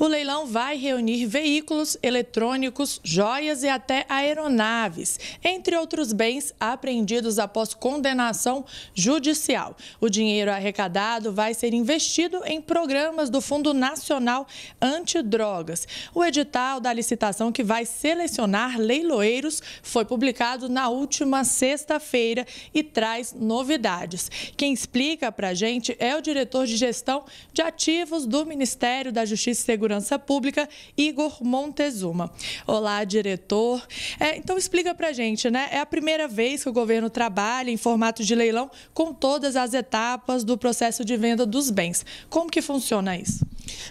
O leilão vai reunir veículos, eletrônicos, joias e até aeronaves, entre outros bens apreendidos após condenação judicial. O dinheiro arrecadado vai ser investido em programas do Fundo Nacional Antidrogas. O edital da licitação que vai selecionar leiloeiros foi publicado na última sexta-feira e traz novidades. Quem explica para a gente é o diretor de gestão de ativos do Ministério da Justiça e Segurança Segurança Pública, Igor Montezuma. Olá, diretor. É, então explica pra gente, né? É a primeira vez que o governo trabalha em formato de leilão com todas as etapas do processo de venda dos bens. Como que funciona isso?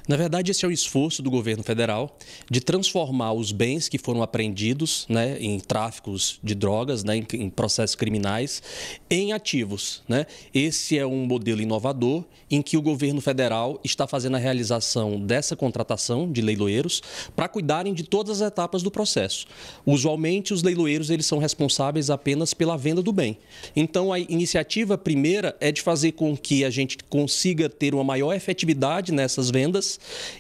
Na verdade, esse é o esforço do governo federal de transformar os bens que foram apreendidos né, em tráficos de drogas, né, em, processos criminais, em ativos. Né? Esse é um modelo inovador em que o governo federal está fazendo a realização dessa contratação de leiloeiros para cuidarem de todas as etapas do processo. Usualmente, os leiloeiros eles são responsáveis apenas pela venda do bem. Então, a iniciativa primeira é de fazer com que a gente consiga ter uma maior efetividade nessas vendas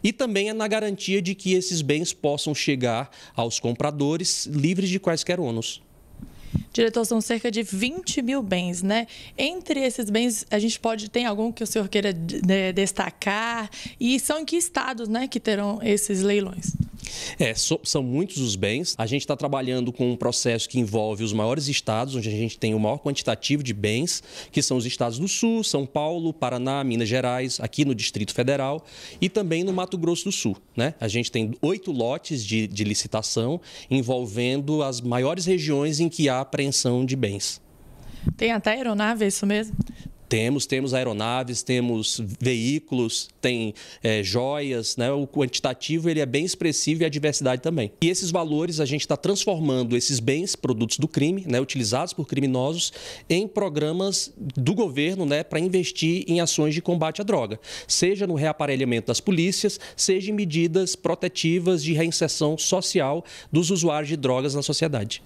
e também é na garantia de que esses bens possam chegar aos compradores livres de quaisquer ônus. Diretor, são cerca de 20 mil bens, né? Entre esses bens, a gente pode ter algum que o senhor queira destacar e são em que estados, né, que terão esses leilões? É, so, são muitos os bens. A gente está trabalhando com um processo que envolve os maiores estados, onde a gente tem o maior quantitativo de bens, que são os estados do Sul, São Paulo, Paraná, Minas Gerais, aqui no Distrito Federal e também no Mato Grosso do Sul. Né? A gente tem oito lotes de, de licitação envolvendo as maiores regiões em que há apreensão de bens. Tem até aeronave, é isso mesmo? Temos, temos aeronaves, temos veículos, tem é, joias, né? o quantitativo ele é bem expressivo e a diversidade também. E esses valores a gente está transformando esses bens, produtos do crime, né? utilizados por criminosos, em programas do governo né? para investir em ações de combate à droga, seja no reaparelhamento das polícias, seja em medidas protetivas de reinserção social dos usuários de drogas na sociedade.